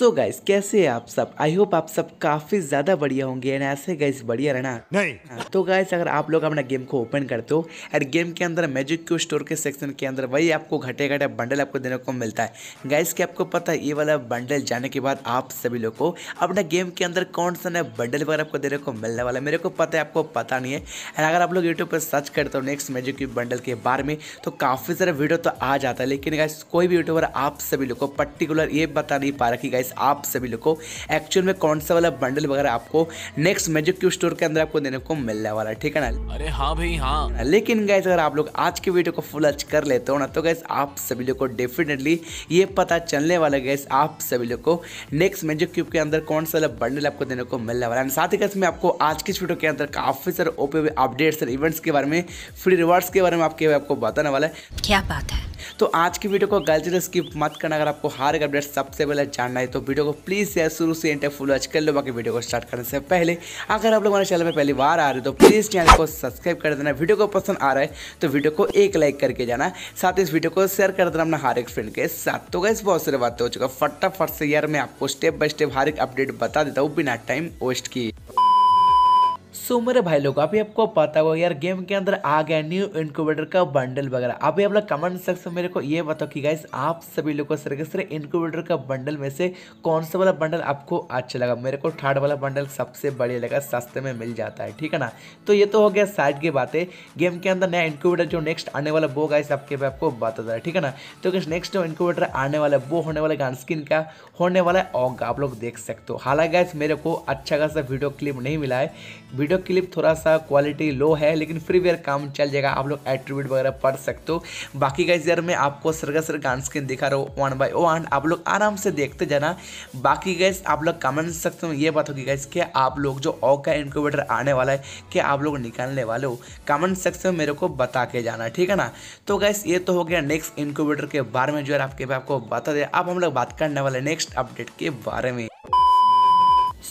सो so guys कैसे हैं आप सब आई होप आप सब काफी ज्यादा बढ़िया होंगे एंड ऐसे गाइस बढ़िया रहना नहीं हाँ, तो गाइस अगर आप लोग अपना गेम को ओपन करते हो एंड गेम के अंदर मैजिक क्यू स्टोर के सेक्शन के अंदर वही आपको घटे घटे बंडल आपको देने को मिलता है गाइस के आपको पता है ये वाला बंडल जाने के बाद आप सभी लोग को अपना गेम के अंदर कौन सा नया बंडल वगैरह आपको देने को मिलने वाला है मेरे को पता है आपको पता नहीं है एंड अगर आप लोग यूट्यूब पर सर्च करते हो नेक्स्ट मैजिक क्यू बंडल के बारे में तो काफी सारा वीडियो तो आ जाता है लेकिन गाइस कोई भी यूट्यूबर आप सभी लोग को पर्टिकुलर ये बता नहीं पा रहा कि गाइस गाइस आप सभी लोग को एक्चुअल में कौन सा वाला बंडल वगैरह आपको नेक्स्ट मैजिक क्यू स्टोर के अंदर आपको देने को मिलने वाला है ठीक है ना अरे हाँ भाई हाँ लेकिन गाइस अगर आप लोग आज की वीडियो को फुल अच्छ कर लेते हो ना तो गैस आप सभी लोग को डेफिनेटली ये पता चलने वाला गैस आप सभी लोग को नेक्स्ट मैजिक क्यूब के अंदर कौन सा वाला बंडल आपको देने को मिलने वाला है साथ ही गैस मैं आपको आज की वीडियो के अंदर काफी सारे ओपे अपडेट्स और इवेंट्स के बारे में फ्री रिवार्ड्स के बारे में आपके आपको बताने वाला है क्या बात है तो आज की वीडियो को गलती से स्किप मत करना अगर आपको हर एक अपडेट सबसे पहले जानना है तो तो वीडियो को प्लीज़ शेयर शुरू से एंड तक फुल वॉच कर लो बाकी वीडियो को स्टार्ट करने से पहले अगर आप लोग हमारे चैनल पर पहली बार आ रहे हो तो प्लीज़ चैनल को सब्सक्राइब कर देना वीडियो को पसंद आ रहा है तो वीडियो को एक लाइक करके जाना साथ ही इस वीडियो को शेयर कर देना अपना हर एक फ्रेंड के साथ तो गैस बहुत सारी बातें हो चुका फटाफट से यार मैं आपको स्टेप बाय स्टेप हर एक अपडेट बता देता हूँ बिना टाइम वेस्ट किए सो मेरे भाई लोग अभी आपको पता होगा यार गेम के अंदर आ गया न्यू इंक्यूबेटर का बंडल वगैरह अभी आप लोग कमेंट सेक्शन में मेरे को ये बताओ कि गाइस आप सभी लोगों से सर के सर इंक्यूबेटर का बंडल में से कौन सा वाला बंडल आपको अच्छा लगा मेरे को थर्ड वाला बंडल सबसे बढ़िया लगा सस्ते में मिल जाता है ठीक है ना तो ये तो हो गया साइड की बातें गेम के अंदर नया इनक्यूबेटर जो नेक्स्ट आने वाला वो गाइस आपके मैं आपको बता दें ठीक है ना तो गाइस नेक्स्ट जो इंक्यूबेटर आने वाला वो होने वाला स्किन का होने वाला है ऑग आप लोग देख सकते हो हालांकि गाइस मेरे को अच्छा खासा वीडियो क्लिप नहीं मिला है वीडियो क्लिप थोड़ा सा क्वालिटी लो है लेकिन फिर वेयर काम चल जाएगा आप लोग एट्रीब्यूट वगैरह पढ़ सकते हो बाकी गाइज यार मैं आपको सरगा सर गान स्क्रीन दिखा रहा हूँ वन बाई वन आप लोग आराम से देखते जाना बाकी गैस आप लोग कमेंट सकते हो ये बात होगी गैस कि आप लोग जो ओ का इनक्यूबेटर आने वाला है क्या आप लोग निकालने वाले हो कमेंट सेक्शन में मेरे को बता के जाना ठीक है ना तो गैस ये तो हो गया नेक्स्ट इनक्यूबेटर के बारे में जो है आपके आपको बता दें अब हम लोग बात करने वाले नेक्स्ट अपडेट के बारे में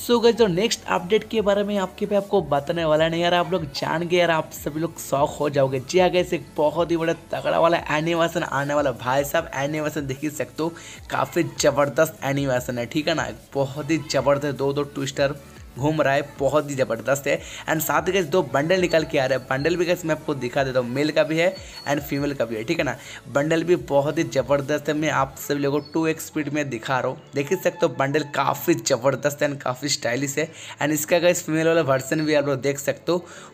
सो गए जो नेक्स्ट अपडेट के बारे में आपके पे आपको बताने वाला नहीं यार आप लोग जान गए यार आप सभी लोग शौक हो जाओगे जी आगे हाँ से बहुत ही बड़ा तगड़ा वाला एनिवर्सन आने वाला भाई साहब एनिवर्सन देख ही सकते हो काफ़ी ज़बरदस्त एनिवर्सन है ठीक है ना बहुत ही ज़बरदस्त दो दो ट्विस्टर घूम रहा है बहुत ही ज़बरदस्त है एंड साथ ही दो बंडल निकल के आ रहे हैं बंडल भी गैस मैं आपको दिखा देता हूँ मेल का भी है एंड फीमेल का भी है ठीक है ना बंडल भी बहुत ही ज़बरदस्त है मैं आप सभी लोगों को टू एक्स स्पीड में दिखा रहा हूँ देख ही सकते हो बंडल काफ़ी ज़बरदस्त एंड काफ़ी स्टाइलिश है एंड इसका गैस फीमेल वाला वर्सन भी आप लोग देख सकते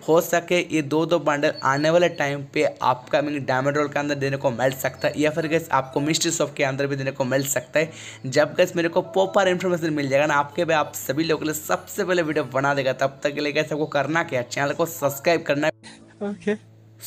हो सके ये दो दो बंडल आने वाले टाइम पे आपका मीन डायमंड रोल के अंदर देने को मिल सकता है या फिर गैस आपको मिस्ट्री शॉप के अंदर भी देने को मिल सकता है जब गैस मेरे को प्रॉपर इन्फॉर्मेशन मिल जाएगा ना आपके आप सभी लोगों के लिए सबसे पहले वीडियो बना देगा तब तक के लिए कैसे आपको करना क्या चैनल को सब्सक्राइब करना okay okay.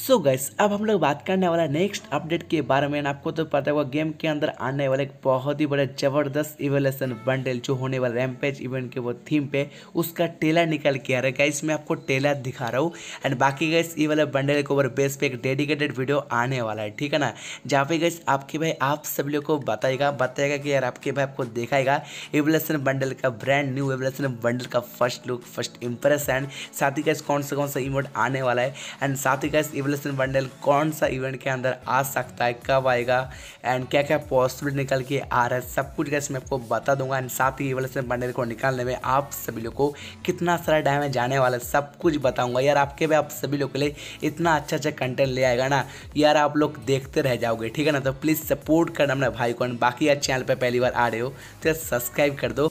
So so guys अब हम लोग बात करने वाला नेक्स्ट अपडेट के बारे में आपको तो पता होगा गेम के अंदर आने वाले एक बहुत ही बड़ा जबरदस्त इवेलेशन बंडल जो होने वाला रैमपेज इवेंट के वो थीम पे उसका टेलर निकल के आ रहा है गैस मैं आपको टेलर दिखा रहा हूँ एंड बाकी गैस ये वाला बंडल के ऊपर बेस पे एक डेडिकेटेड वीडियो आने वाला है ठीक है ना जहाँ पे गैस आपके भाई आप सब लोग को बताएगा बताएगा कि यार आपके भाई आपको दिखाएगा इवेलेशन बंडल का ब्रांड न्यू इवेलेशन बंडल का first look first impress and साथ ही गैस कौन सा कौन सा इवेंट आने वाला है एंड साथ ही गैस रेवलेशन बंडल कौन सा इवेंट के अंदर आ सकता है कब आएगा एंड क्या क्या पॉसिबल निकल के आ रहा है सब कुछ कैसे मैं आपको बता दूंगा एंड साथ ही रेवलेशन बंडल को निकालने में आप सभी लोग को कितना सारा टाइम है जाने वाला है सब कुछ बताऊँगा यार आपके भी आप सभी लोग के लिए इतना अच्छा अच्छा कंटेंट ले आएगा ना यार आप लोग देखते रह जाओगे ठीक है ना तो प्लीज़ सपोर्ट करना अपने भाई को बाकी यार चैनल पर पहली बार आ रहे हो तो सब्सक्राइब कर दो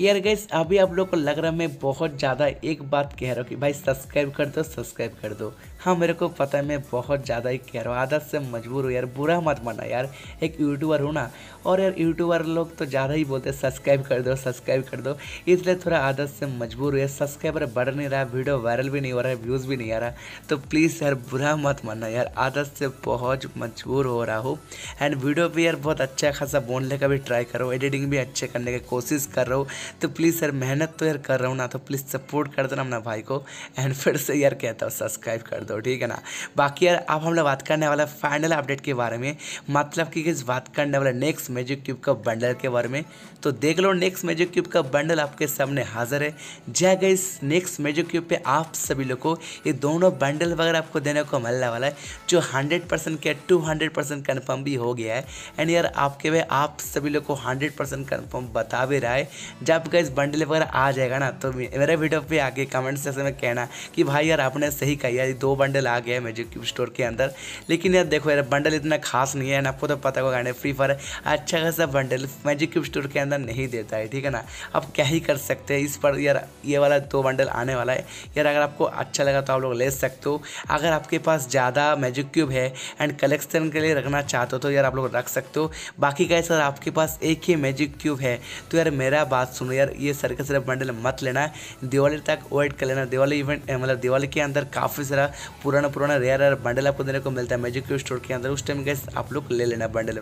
यार गैस अभी आप लोग को लग रहा है मैं बहुत ज़्यादा एक बात कह रहा हूँ कि भाई सब्सक्राइब कर दो सब्सक्राइब कर दो हाँ मेरे को पता है मैं बहुत ज़्यादा ही कह रहा हूँ आदत से मजबूर हूँ यार बुरा मत मना यार एक यूट्यूबर हूँ ना और यार यूट्यूबर लोग तो ज़्यादा ही बोलते हैं सब्सक्राइब कर दो सब्सक्राइब कर दो इसलिए थोड़ा आदत से मजबूर है सब्सक्राइबर बढ़ नहीं रहा वीडियो वायरल भी नहीं हो रहा है व्यूज़ भी नहीं आ रहा तो प्लीज़ यार बुरा मत मानना यार आदत से बहुत मजबूर हो रहा हूँ एंड वीडियो भी यार बहुत अच्छा खासा बोलने का भी ट्राई करो एडिटिंग भी अच्छे करने की कोशिश कर रहा हूँ तो प्लीज़ सर मेहनत तो यार कर रहा हूँ ना तो प्लीज़ सपोर्ट कर देना अपना भाई को एंड फिर से यार कहता हूँ सब्सक्राइब कर दो ठीक है ना बाकी यार अब हम लोग बात करने वाला फाइनल अपडेट के बारे में मतलब कि किस बात करने वाला नेक्स्ट मैजिक ट्यूब का बंडल के बारे में तो देख लो नेक्स्ट मैजिक ट्यूब का बंडल आपके सामने हाजिर है जय गई नेक्स्ट मैजिक ट्यूब पे आप सभी लोग को ये दोनों बंडल वगैरह आपको देने को मिलने वाला है जो हंड्रेड परसेंट क्या टू हंड्रेड परसेंट कन्फर्म भी हो गया है एंड यार आपके वे आप सभी लोग को हंड्रेड परसेंट कन्फर्म बता भी रहा है जब आपका इस बंडल वगैरह आ जाएगा ना तो मेरे वीडियो पे आके कमेंट सेक्शन में कहना कि भाई यार आपने सही कही यार दो बंडल आ गया है मैजिक क्यूब स्टोर के अंदर लेकिन यार देखो यार बंडल इतना खास नहीं है ना आपको तो पता होगा ना फ्री फायर अच्छा खासा बंडल मैजिक क्यूब स्टोर के अंदर नहीं देता है ठीक है ना आप क्या ही कर सकते हैं इस पर यार ये वाला दो बंडल आने वाला है यार अगर आपको अच्छा लगा तो आप लोग ले सकते हो अगर आपके पास ज़्यादा मैजिक क्यूब है एंड कलेक्शन के लिए रखना चाहते हो तो यार आप लोग रख सकते हो बाकी का सर आपके पास एक ही मैजिक क्यूब है तो यार मेरा बात सुन यार ये सारे बंडल मत लेना है दिवाली तक वेट कर लेना दिवाली इवेंट मतलब दिवाली के अंदर काफ़ी सारा पुराना पुराना रेयर रेयर बंडल आपको देने को मिलता है मैजिक स्टोर के अंदर उस टाइम गैस आप लोग ले लेना बंडल